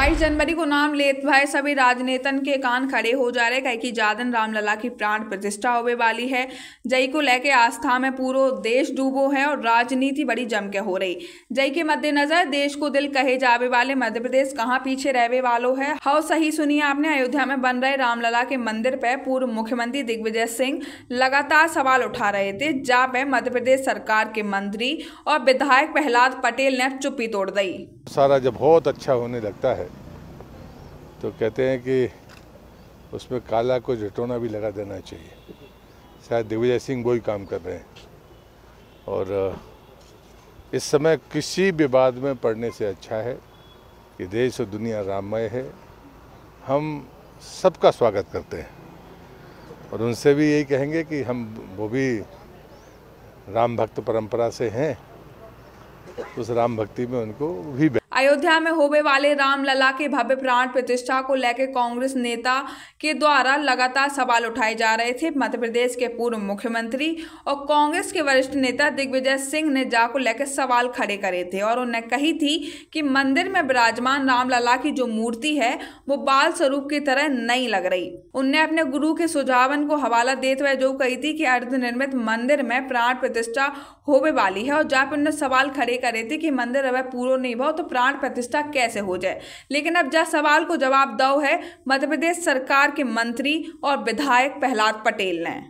बाईस जनवरी को नाम लेत भाई सभी राजनेतन के कान खड़े हो जा रहे कह की जादन रामलला की प्राण प्रतिष्ठा होवे वाली है जय को लेके आस्था में पूरा देश डूबो है और राजनीति बड़ी जम के हो रही जय के मद्देनजर देश को दिल कहे जावे वाले मध्य प्रदेश कहाँ पीछे रहवे वालों है हाउ सही सुनिए आपने अयोध्या में बन रहे रामलला के मंदिर पर पूर्व मुख्यमंत्री दिग्विजय सिंह लगातार सवाल उठा रहे थे जा पे मध्य प्रदेश सरकार के मंत्री और विधायक प्रहलाद पटेल ने चुप्पी तोड़ दी सारा जब बहुत अच्छा होने लगता है तो कहते हैं कि उसमें काला को जटोना भी लगा देना चाहिए शायद दिग्विजय सिंह वही काम कर रहे हैं और इस समय किसी विवाद में पड़ने से अच्छा है कि देश और दुनिया राममय है हम सबका स्वागत करते हैं और उनसे भी यही कहेंगे कि हम वो भी राम भक्त परंपरा से हैं उस राम भक्ति में उनको भी अयोध्या में होने वाले रामलला के भव्य प्राण प्रतिष्ठा को लेकर कांग्रेस नेता के द्वारा लगातार सवाल उठाए जा रहे थे मध्य प्रदेश के पूर्व मुख्यमंत्री और कांग्रेस के वरिष्ठ नेता दिग्विजय सिंह ने जा को लेकर सवाल खड़े करे थे और उन्हें कही थी कि मंदिर में विराजमान रामलला की जो मूर्ति है वो बाल स्वरूप की तरह नहीं लग रही उनने अपने गुरु के सुझावन को हवाला देते हुए जो कही थी कि अर्धनिर्मित मंदिर में प्राण प्रतिष्ठा होवे वाली है और जहाँ पर उन्होंने सवाल खड़े करे थे कि मंदिर अगर पूरा नहीं हुआ तो प्राण प्राण प्रतिष्ठा कैसे हो जाए लेकिन अब जहाँ सवाल को जवाब दो है मध्य प्रदेश सरकार के मंत्री और विधायक प्रहलाद पटेल ने